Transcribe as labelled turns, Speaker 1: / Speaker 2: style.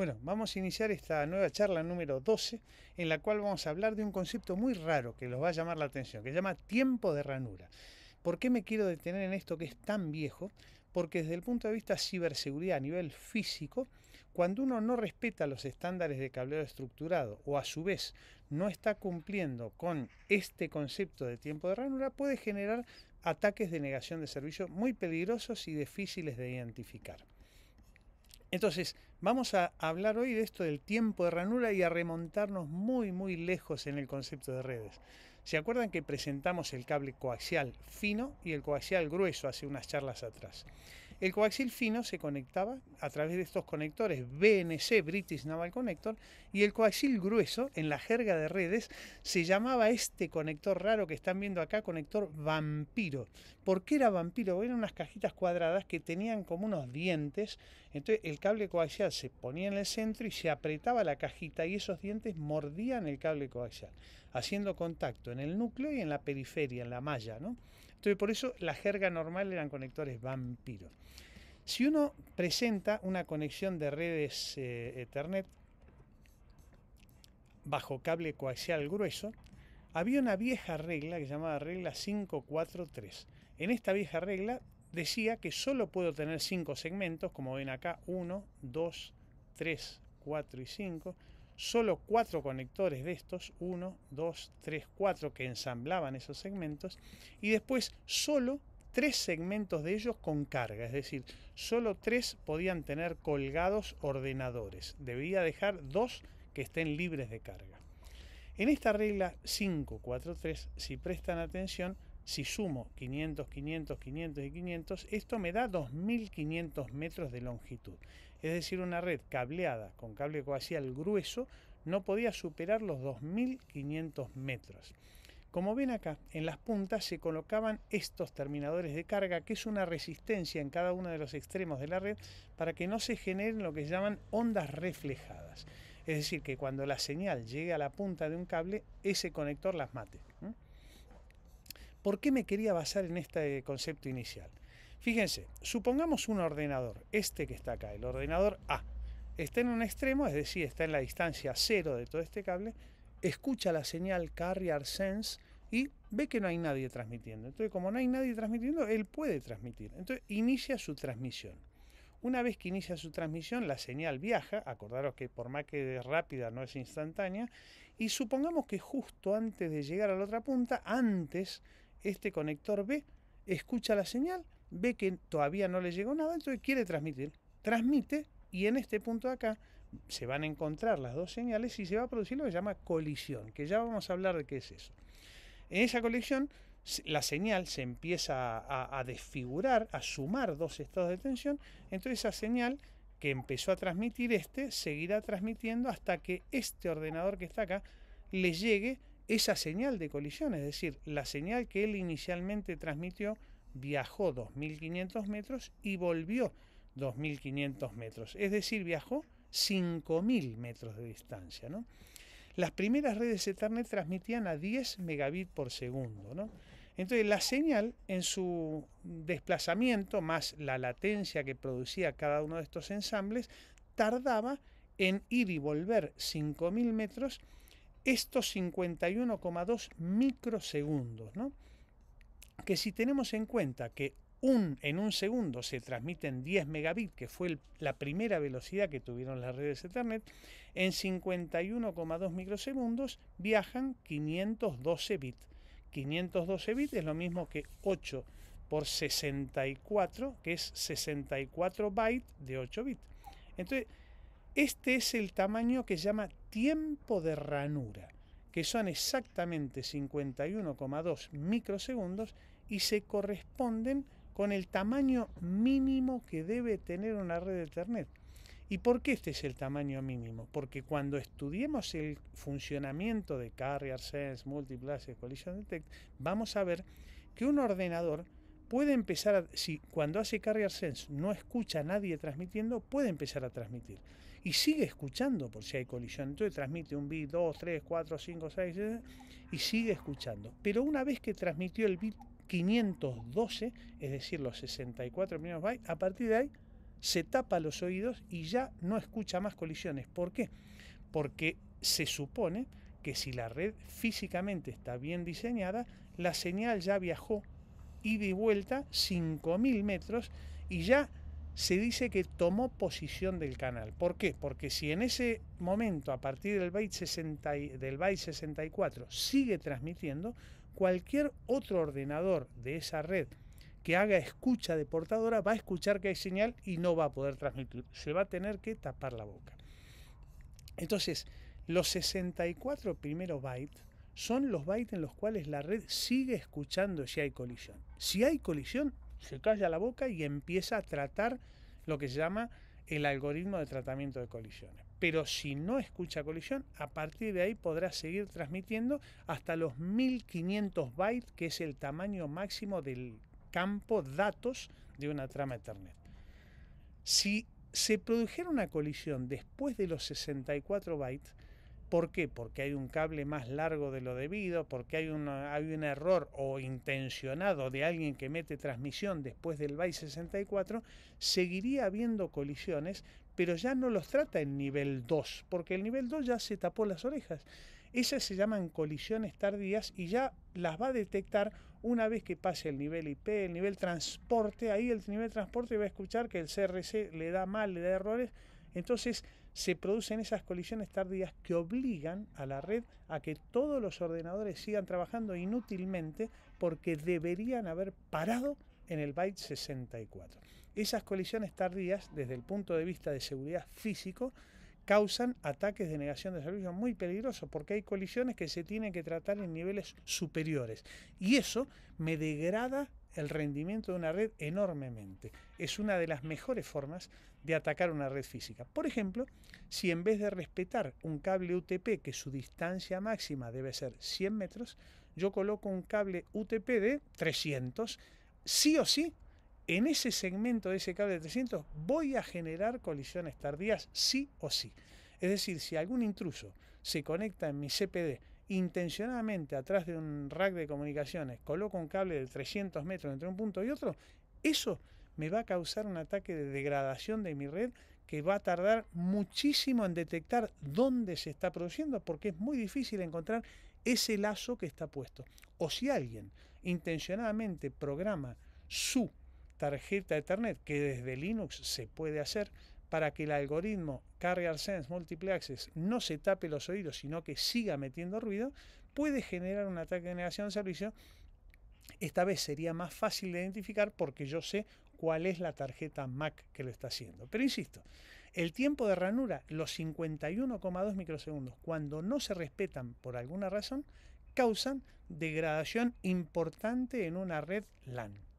Speaker 1: Bueno, vamos a iniciar esta nueva charla número 12 en la cual vamos a hablar de un concepto muy raro que los va a llamar la atención, que se llama tiempo de ranura. ¿Por qué me quiero detener en esto que es tan viejo? Porque desde el punto de vista ciberseguridad a nivel físico, cuando uno no respeta los estándares de cableado estructurado o a su vez no está cumpliendo con este concepto de tiempo de ranura, puede generar ataques de negación de servicio muy peligrosos y difíciles de identificar. Entonces, Vamos a hablar hoy de esto del tiempo de ranura y a remontarnos muy muy lejos en el concepto de redes. ¿Se acuerdan que presentamos el cable coaxial fino y el coaxial grueso hace unas charlas atrás? El coaxil fino se conectaba a través de estos conectores BNC, British Naval Connector, y el coaxil grueso, en la jerga de redes, se llamaba este conector raro que están viendo acá, conector vampiro. ¿Por qué era vampiro? Eran unas cajitas cuadradas que tenían como unos dientes, entonces el cable coaxial se ponía en el centro y se apretaba la cajita y esos dientes mordían el cable coaxial, haciendo contacto en el núcleo y en la periferia, en la malla, ¿no? Entonces, por eso la jerga normal eran conectores vampiro. Si uno presenta una conexión de redes eh, Ethernet bajo cable coaxial grueso, había una vieja regla que se llamaba regla 543. En esta vieja regla decía que solo puedo tener 5 segmentos, como ven acá, 1, 2, 3, 4 y 5 solo cuatro conectores de estos, 1, 2, 3, 4, que ensamblaban esos segmentos, y después solo tres segmentos de ellos con carga, es decir, solo tres podían tener colgados ordenadores, debía dejar dos que estén libres de carga. En esta regla 543, si prestan atención, si sumo 500, 500, 500 y 500, esto me da 2.500 metros de longitud. Es decir, una red cableada con cable coaxial grueso no podía superar los 2.500 metros. Como ven acá, en las puntas se colocaban estos terminadores de carga, que es una resistencia en cada uno de los extremos de la red para que no se generen lo que se llaman ondas reflejadas. Es decir, que cuando la señal llegue a la punta de un cable, ese conector las mate. ¿Por qué me quería basar en este concepto inicial? Fíjense, supongamos un ordenador, este que está acá, el ordenador A, está en un extremo, es decir, está en la distancia cero de todo este cable, escucha la señal Carrier Sense y ve que no hay nadie transmitiendo. Entonces, como no hay nadie transmitiendo, él puede transmitir. Entonces, inicia su transmisión. Una vez que inicia su transmisión, la señal viaja, acordaros que por más que es rápida no es instantánea, y supongamos que justo antes de llegar a la otra punta, antes este conector B escucha la señal, ve que todavía no le llegó nada, entonces quiere transmitir. Transmite y en este punto de acá se van a encontrar las dos señales y se va a producir lo que se llama colisión, que ya vamos a hablar de qué es eso. En esa colisión la señal se empieza a, a desfigurar, a sumar dos estados de tensión, entonces esa señal que empezó a transmitir este seguirá transmitiendo hasta que este ordenador que está acá le llegue esa señal de colisión, es decir, la señal que él inicialmente transmitió viajó 2.500 metros y volvió 2.500 metros, es decir, viajó 5.000 metros de distancia. Las primeras redes Ethernet transmitían a 10 megabits por segundo. Entonces la señal en su desplazamiento, más la latencia que producía cada uno de estos ensambles, tardaba en ir y volver 5.000 metros estos 51,2 microsegundos, Que si tenemos en cuenta que un, en un segundo se transmiten 10 megabits, que fue la primera velocidad que tuvieron las redes Ethernet, en 51,2 microsegundos viajan 512 bits. 512 bits es lo mismo que 8 por 64, que es 64 bytes de 8 bits. Entonces, este es el tamaño que llama tiempo de ranura, que son exactamente 51,2 microsegundos y se corresponden con el tamaño mínimo que debe tener una red de Ethernet. ¿Y por qué este es el tamaño mínimo? Porque cuando estudiemos el funcionamiento de Carrier Sense, multiplace Collision Detect, vamos a ver que un ordenador puede empezar, a, si cuando hace Carrier Sense no escucha a nadie transmitiendo, puede empezar a transmitir y sigue escuchando por si hay colisión. Entonces transmite un bit 2, 3, 4, 5, 6, y sigue escuchando. Pero una vez que transmitió el bit 512, es decir, los 64 primeros bytes, a partir de ahí se tapa los oídos y ya no escucha más colisiones. ¿Por qué? Porque se supone que si la red físicamente está bien diseñada, la señal ya viajó ida y vuelta 5.000 metros y ya se dice que tomó posición del canal. ¿Por qué? Porque si en ese momento, a partir del byte 64, sigue transmitiendo, cualquier otro ordenador de esa red que haga escucha de portadora va a escuchar que hay señal y no va a poder transmitir. Se va a tener que tapar la boca. Entonces, los 64 primeros bytes son los bytes en los cuales la red sigue escuchando si hay colisión. Si hay colisión, se calla la boca y empieza a tratar lo que se llama el algoritmo de tratamiento de colisiones. Pero si no escucha colisión, a partir de ahí podrá seguir transmitiendo hasta los 1500 bytes, que es el tamaño máximo del campo datos de una trama Ethernet. Si se produjera una colisión después de los 64 bytes, ¿Por qué? Porque hay un cable más largo de lo debido, porque hay, una, hay un error o intencionado de alguien que mete transmisión después del BAI 64, seguiría habiendo colisiones, pero ya no los trata el nivel 2, porque el nivel 2 ya se tapó las orejas. Esas se llaman colisiones tardías y ya las va a detectar una vez que pase el nivel IP, el nivel transporte. Ahí el nivel transporte va a escuchar que el CRC le da mal, le da errores. Entonces se producen esas colisiones tardías que obligan a la red a que todos los ordenadores sigan trabajando inútilmente porque deberían haber parado en el byte 64. Esas colisiones tardías, desde el punto de vista de seguridad físico, causan ataques de negación de servicio muy peligrosos porque hay colisiones que se tienen que tratar en niveles superiores y eso me degrada el rendimiento de una red enormemente. Es una de las mejores formas de atacar una red física. Por ejemplo, si en vez de respetar un cable UTP que su distancia máxima debe ser 100 metros, yo coloco un cable UTP de 300, sí o sí, en ese segmento de ese cable de 300 voy a generar colisiones tardías sí o sí. Es decir, si algún intruso se conecta en mi CPD intencionadamente atrás de un rack de comunicaciones coloco un cable de 300 metros entre un punto y otro, eso me va a causar un ataque de degradación de mi red que va a tardar muchísimo en detectar dónde se está produciendo porque es muy difícil encontrar ese lazo que está puesto. O si alguien intencionadamente programa su tarjeta Ethernet, que desde Linux se puede hacer, para que el algoritmo Carrier Sense Multiple Access no se tape los oídos, sino que siga metiendo ruido, puede generar un ataque de negación de servicio. Esta vez sería más fácil de identificar porque yo sé cuál es la tarjeta MAC que lo está haciendo. Pero insisto, el tiempo de ranura, los 51,2 microsegundos, cuando no se respetan por alguna razón, causan degradación importante en una red LAN.